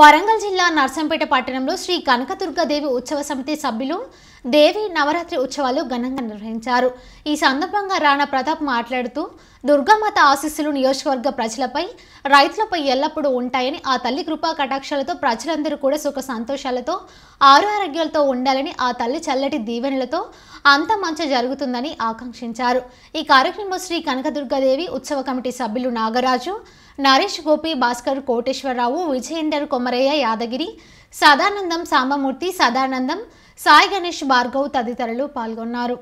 వరంగల్ జిల్లా నర్సంపేట పట్టణంలో శ్రీ దేవి ఉత్సవ సమితి సభ్యులు దేవి నవరాత్రి ఉత్సవాలు ఘనంగా నిర్వహించారు ఈ సందర్భంగా రాణా ప్రతాప్ మాట్లాడుతూ దుర్గామాత ఆశీస్సులు నియోజకవర్గ ప్రజలపై రైతులపై ఎల్లప్పుడూ ఉంటాయని ఆ తల్లి కృపా కటాక్షాలతో ప్రజలందరూ కూడా సుఖ సంతోషాలతో ఆరోగ్యాలతో ఉండాలని ఆ తల్లి చల్లటి దీవెనలతో అంత మంచి జరుగుతుందని ఆకాంక్షించారు ఈ కార్యక్రమంలో శ్రీ కనకదుర్గాదేవి ఉత్సవ కమిటీ సభ్యులు నాగరాజు నరేష్ గోపి భాస్కర్ కోటేశ్వరరావు విజయేందర్ కొమరయ్య యాదగిరి సదానందం సాంబమూర్తి సదానందం సాయి గణేష్ భార్గవ్ తదితరులు పాల్గొన్నారు